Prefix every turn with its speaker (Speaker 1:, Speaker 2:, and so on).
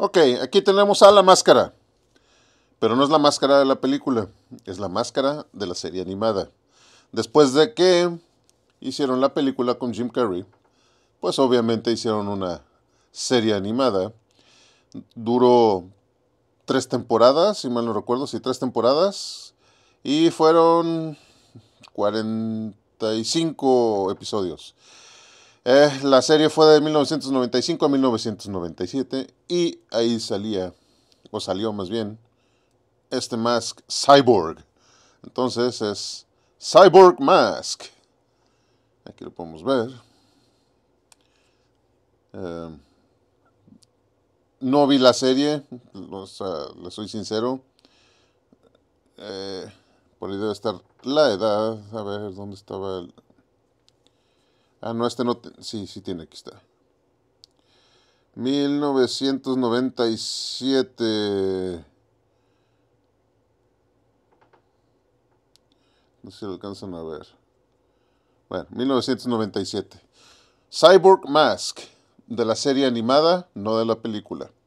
Speaker 1: Ok, aquí tenemos a la máscara. Pero no es la máscara de la película, es la máscara de la serie animada. Después de que hicieron la película con Jim Carrey, pues obviamente hicieron una serie animada. Duró tres temporadas, si mal no recuerdo, sí, tres temporadas. Y fueron 45 episodios. Eh, la serie fue de 1995 a 1997 y ahí salía, o salió más bien, este Mask Cyborg. Entonces es Cyborg Mask. Aquí lo podemos ver. Eh, no vi la serie, le soy sincero. Eh, por ahí debe estar la edad. A ver, ¿dónde estaba el... Ah, no, este no. Sí, sí tiene, aquí está. 1997. No sé si lo alcanzan a ver. Bueno, 1997. Cyborg Mask, de la serie animada, no de la película.